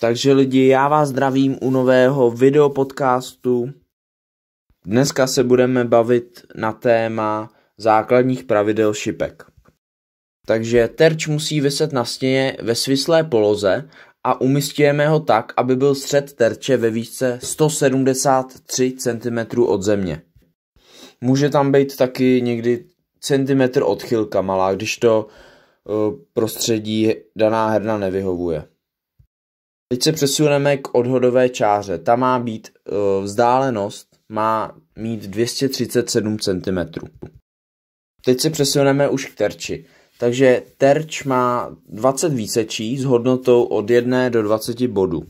Takže lidi, já vás zdravím u nového videopodcastu. Dneska se budeme bavit na téma základních pravidel šipek. Takže terč musí vyset na stěně ve svislé poloze a umistíme ho tak, aby byl střed terče ve výšce 173 cm od země. Může tam být taky někdy centimetr odchylka malá, když to eh, prostředí daná herna nevyhovuje. Teď se přesuneme k odhodové čáře. Ta má být eh, vzdálenost, má mít 237 cm. Teď se přesuneme už k terči. Takže terč má 20 výsečí s hodnotou od 1 do 20 bodů.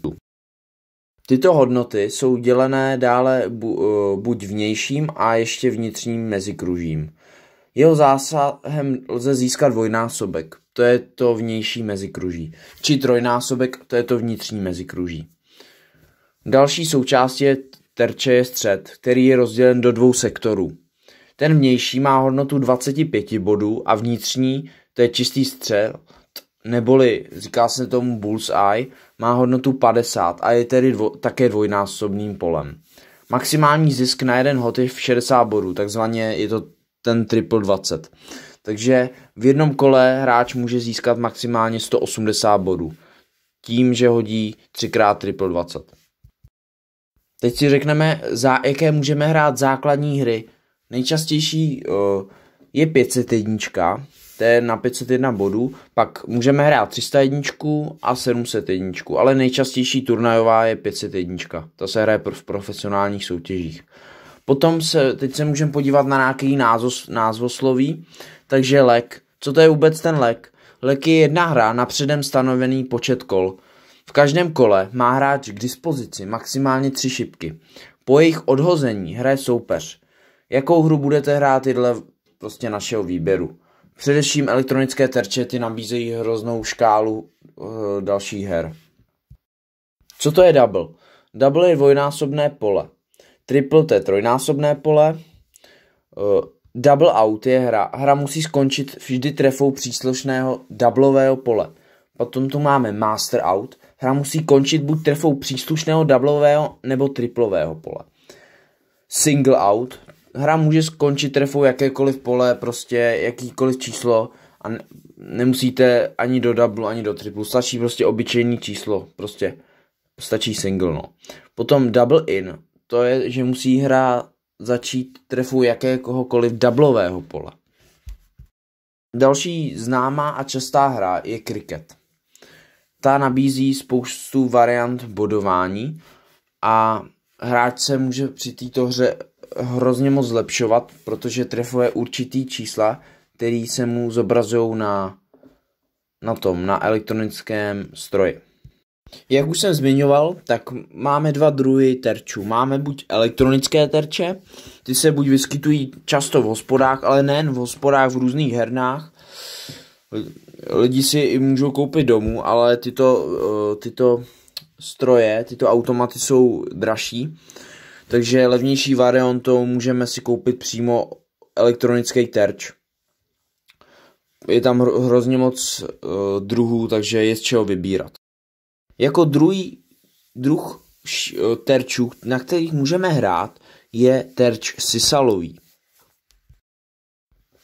Tyto hodnoty jsou dělené dále eh, buď vnějším a ještě vnitřním mezikružím. Jeho zásahem lze získat dvojnásobek to je to vnější mezikruží, či trojnásobek, to je to vnitřní mezikruží. Další součástí je terče je střed, který je rozdělen do dvou sektorů. Ten vnější má hodnotu 25 bodů a vnitřní, to je čistý střel, neboli říká se tomu bullseye, má hodnotu 50 a je tedy dvo, také dvojnásobným polem. Maximální zisk na jeden hot je v 60 bodů, takzvaně je to ten triple 20. Takže v jednom kole hráč může získat maximálně 180 bodů tím, že hodí 3x triple 20. Teď si řekneme, za jaké můžeme hrát základní hry. Nejčastější eh, je 501, to je na 501 bodů, pak můžeme hrát 301 a 701, ale nejčastější turnajová je 501, ta se hraje v profesionálních soutěžích. Potom se, teď se můžeme podívat na nějaký názos, názvosloví. Takže lek. Co to je vůbec ten lek? Lek je jedna hra na předem stanovený počet kol. V každém kole má hráč k dispozici maximálně tři šipky. Po jejich odhození hraje soupeř. Jakou hru budete hrát je dle prostě našeho výběru. Především elektronické terčety nabízejí hroznou škálu uh, dalších her. Co to je double? Double je dvojnásobné pole. Triple to je trojnásobné pole. Eh, double out je hra. Hra musí skončit vždy trefou příslušného doublového pole. Potom tu máme master out. Hra musí končit buď trefou příslušného doublového nebo triplového pole. Single out. Hra může skončit trefou jakékoliv pole, prostě jakýkoliv číslo a ne- nemusíte ani do double, ani do triple, Stačí prostě obyčejný číslo, prostě stačí single, no. Potom double in to je, že musí hra začít trefu jakéhokoliv dublového pole. Další známá a častá hra je kriket. Ta nabízí spoustu variant bodování a hráč se může při této hře hrozně moc zlepšovat, protože trefuje určitý čísla, které se mu zobrazují na, na tom, na elektronickém stroji. Jak už jsem zmiňoval, tak máme dva druhy terčů. Máme buď elektronické terče, ty se buď vyskytují často v hospodách, ale nejen v hospodách, v různých hernách. Lidi si i můžou koupit domů, ale tyto, eh, tyto stroje, tyto automaty jsou dražší. Takže levnější variantou můžeme si koupit přímo elektronický terč. Je tam hrozně moc eh, druhů, takže je z čeho vybírat. Jako druhý druh eh, terčů, na kterých můžeme hrát, je terč sisalový.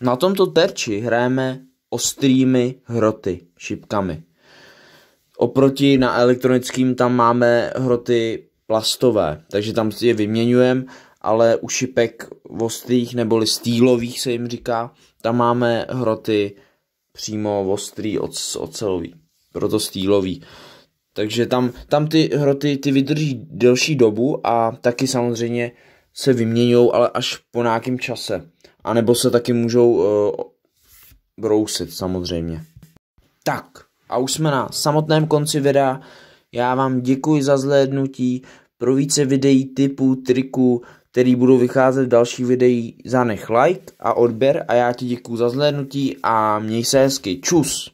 Na tomto terči hrajeme ostrými hroty, šipkami. Oproti na elektronickým tam máme hroty plastové, takže tam si je vyměňujeme, ale u šipek ostrých neboli stýlových se jim říká, tam máme hroty přímo ostrý, ocelový, proto stýlový. Takže tam, tam ty hroty ty vydrží delší dobu a taky samozřejmě se vyměňují, ale až po nějakém čase. A nebo se taky můžou uh, brousit samozřejmě. Tak a už jsme na samotném konci videa. Já vám děkuji za zhlédnutí. Pro více videí, typů, triků, který budou vycházet v dalších videí, zanech like a odběr a já ti děkuji za zhlédnutí a měj se hezky. Čus!